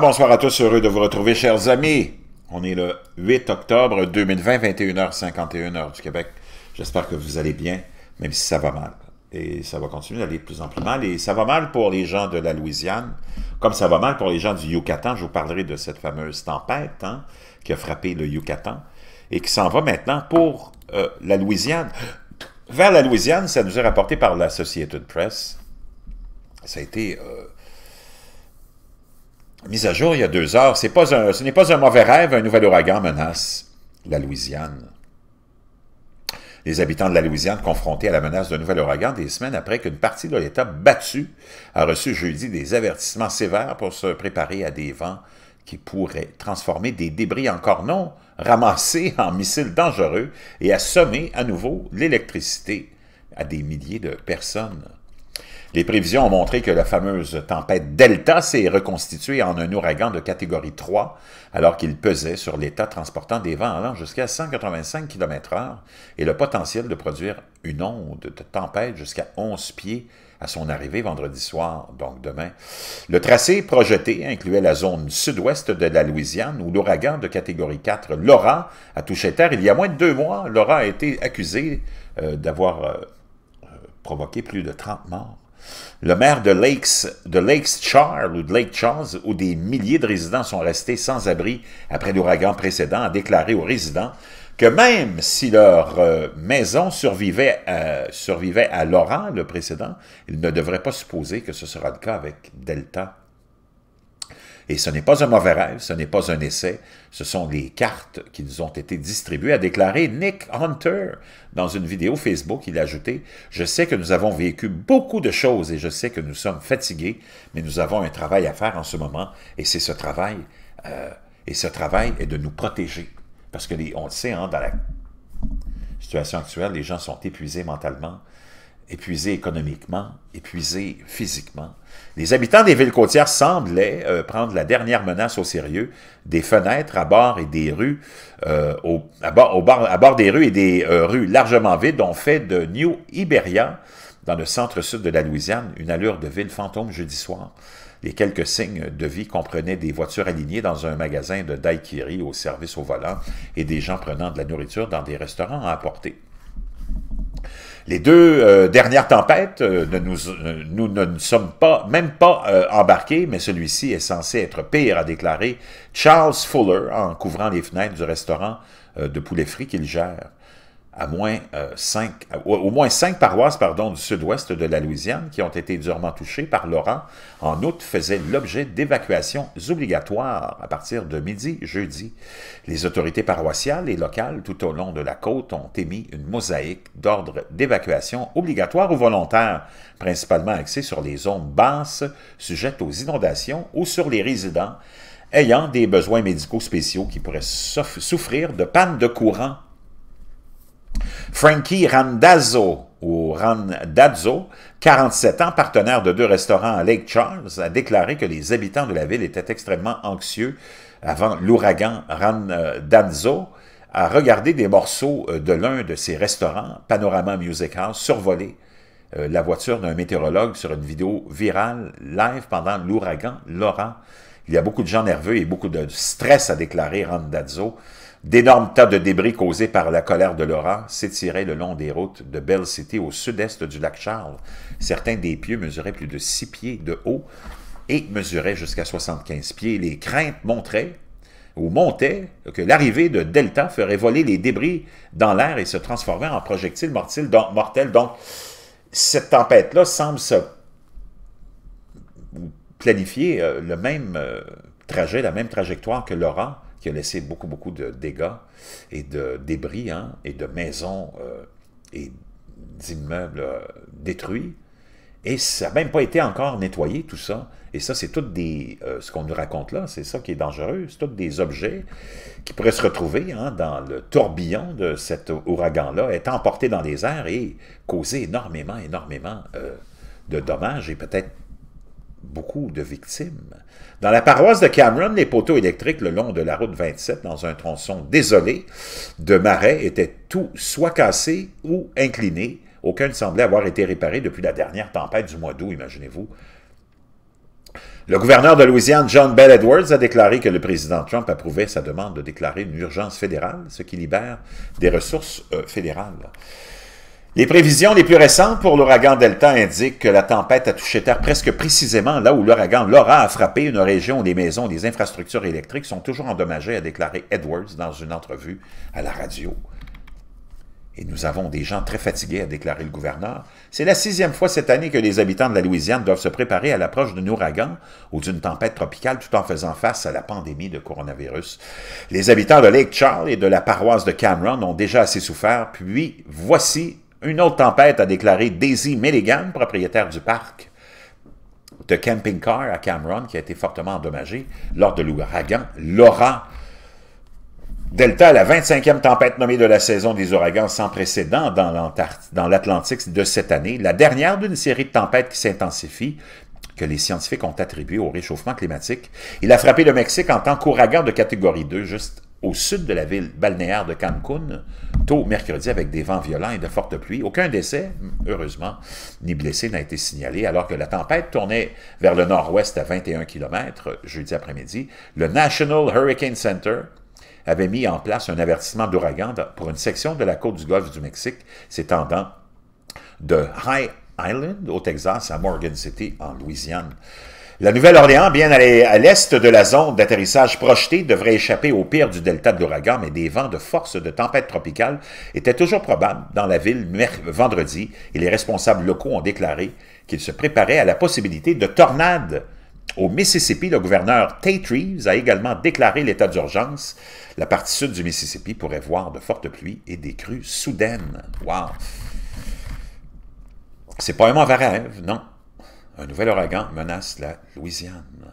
Bonsoir, à tous, heureux de vous retrouver, chers amis. On est le 8 octobre 2020, 21h51 heure du Québec. J'espère que vous allez bien, même si ça va mal. Et ça va continuer d'aller de plus en plus mal. Et ça va mal pour les gens de la Louisiane, comme ça va mal pour les gens du Yucatan. Je vous parlerai de cette fameuse tempête hein, qui a frappé le Yucatan et qui s'en va maintenant pour euh, la Louisiane. Vers la Louisiane, ça nous est rapporté par l'Associated Press. Ça a été... Euh, Mise à jour il y a deux heures. Pas ce n'est pas un mauvais rêve, un nouvel ouragan menace la Louisiane. Les habitants de la Louisiane confrontés à la menace d'un nouvel ouragan des semaines après qu'une partie de l'État battue a reçu jeudi des avertissements sévères pour se préparer à des vents qui pourraient transformer des débris encore non ramassés en missiles dangereux et assommer à nouveau l'électricité à des milliers de personnes. Les prévisions ont montré que la fameuse tempête Delta s'est reconstituée en un ouragan de catégorie 3, alors qu'il pesait sur l'État transportant des vents allant jusqu'à 185 km/h et le potentiel de produire une onde de tempête jusqu'à 11 pieds à son arrivée vendredi soir, donc demain. Le tracé projeté incluait la zone sud-ouest de la Louisiane où l'ouragan de catégorie 4, Laura, a touché terre il y a moins de deux mois. Laura a été accusé euh, d'avoir euh, provoqué plus de 30 morts. Le maire de Lakes, de Charles ou de Lake Charles, où des milliers de résidents sont restés sans abri après l'ouragan précédent, a déclaré aux résidents que même si leur euh, maison survivait, survivait à Laurent, le précédent, ils ne devraient pas supposer que ce sera le cas avec Delta et ce n'est pas un mauvais rêve, ce n'est pas un essai, ce sont les cartes qui nous ont été distribuées, a déclaré Nick Hunter dans une vidéo Facebook. Il a ajouté « Je sais que nous avons vécu beaucoup de choses et je sais que nous sommes fatigués, mais nous avons un travail à faire en ce moment et c'est ce travail, euh, et ce travail est de nous protéger. » Parce que on le sait, hein, dans la situation actuelle, les gens sont épuisés mentalement, épuisés économiquement, épuisés physiquement. Les habitants des villes côtières semblaient euh, prendre la dernière menace au sérieux. Des fenêtres à bord et des rues, euh, à, bord, des rues et des euh, rues largement vides ont fait de New Iberia, dans le centre-sud de la Louisiane, une allure de ville fantôme jeudi soir. Les quelques signes de vie comprenaient des voitures alignées dans un magasin de daiquiri au service au volant et des gens prenant de la nourriture dans des restaurants à apporter. Les deux euh, dernières tempêtes, euh, euh, nous, ne sommes pas, même pas embarqués, mais celui-ci est censé être pire, a déclaré Charles Fuller en couvrant les fenêtres du restaurant de poulet frit qu'il gère moins, euh, au moins cinq paroisses pardon, du sud-ouest de la Louisiane qui ont été durement touchées par Laurent en août faisaient l'objet d'évacuations obligatoires à partir de midi jeudi. Les autorités paroissiales et locales tout au long de la côte ont émis une mosaïque d'ordres d'évacuation obligatoire ou volontaires, principalement axés sur les zones basses sujettes aux inondations ou sur les résidents ayant des besoins médicaux spéciaux qui pourraient souffrir de panne de courant Frankie Randazzo, ou Randazzo, 47 ans, partenaire de deux restaurants à Lake Charles, a déclaré que les habitants de la ville étaient extrêmement anxieux avant l'ouragan Randazzo, A regardé des morceaux euh, de l'un de ses restaurants, Panorama Music House, survoler euh, la voiture d'un météorologue sur une vidéo virale live pendant l'ouragan Laurent. Il y a beaucoup de gens nerveux et beaucoup de stress à déclarer Randazzo. D'énormes tas de débris causés par la colère de Laurent s'étiraient le long des routes de Belle City au sud-est du lac Charles. Certains des pieux mesuraient plus de 6 pieds de haut et mesuraient jusqu'à 75 pieds. Les craintes montraient ou montaient que l'arrivée de Delta ferait voler les débris dans l'air et se transformer en projectiles mortels. Donc, mortels. donc cette tempête-là semble se planifier euh, le même euh, trajet, la même trajectoire que Laurent qui a laissé beaucoup, beaucoup de dégâts et de débris, hein, et de maisons euh, et d'immeubles euh, détruits. Et ça n'a même pas été encore nettoyé, tout ça. Et ça, c'est tout des... Euh, ce qu'on nous raconte là, c'est ça qui est dangereux. C'est tous des objets qui pourraient se retrouver hein, dans le tourbillon de cet ouragan-là, être emportés dans les airs et causer énormément, énormément de dommages et peut-être beaucoup de victimes. Dans la paroisse de Cameron, les poteaux électriques le long de la route 27, dans un tronçon désolé de marais, étaient tous soit cassés ou inclinés. Aucun ne semblait avoir été réparé depuis la dernière tempête du mois d'août, imaginez-vous. Le gouverneur de Louisiane, John Bell Edwards, a déclaré que le président Trump approuvait sa demande de déclarer une urgence fédérale, ce qui libère des ressources euh, fédérales. Les prévisions les plus récentes pour l'ouragan Delta indiquent que la tempête a touché terre presque précisément là où l'ouragan Laura a frappé une région où les maisons et les infrastructures électriques sont toujours endommagées, a déclaré Edwards dans une entrevue à la radio. Et nous avons des gens très fatigués, a déclaré le gouverneur. C'est la sixième fois cette année que les habitants de la Louisiane doivent se préparer à l'approche d'un ouragan ou d'une tempête tropicale tout en faisant face à la pandémie de coronavirus. Les habitants de Lake Charles et de la paroisse de Cameron ont déjà assez souffert, puis voici une autre tempête a déclaré Daisy Milligan, propriétaire du parc de camping-car à Cameron, qui a été fortement endommagé lors de l'ouragan Laura. Delta, la 25e tempête nommée de la saison des ouragans sans précédent dans l'Atlantique de cette année, la dernière d'une série de tempêtes qui s'intensifient, que les scientifiques ont attribué au réchauffement climatique. Il a frappé le Mexique en tant qu'ouragan de catégorie 2 juste au sud de la ville balnéaire de Cancun, tôt mercredi avec des vents violents et de fortes pluies. Aucun décès, heureusement, ni blessé n'a été signalé, alors que la tempête tournait vers le nord-ouest à 21 km jeudi après-midi. Le National Hurricane Center avait mis en place un avertissement d'ouragan pour une section de la côte du golfe du Mexique s'étendant de High Island au Texas à Morgan City en Louisiane. La Nouvelle-Orléans, bien à l'est de la zone d'atterrissage projetée, devrait échapper au pire du delta de l'ouragan, mais des vents de force de tempête tropicale étaient toujours probables dans la ville vendredi et les responsables locaux ont déclaré qu'ils se préparaient à la possibilité de tornades. Au Mississippi, le gouverneur Tate Reeves a également déclaré l'état d'urgence. La partie sud du Mississippi pourrait voir de fortes pluies et des crues soudaines. Wow! C'est pas un mauvais rêve, non. Un nouvel ouragan menace la Louisiane.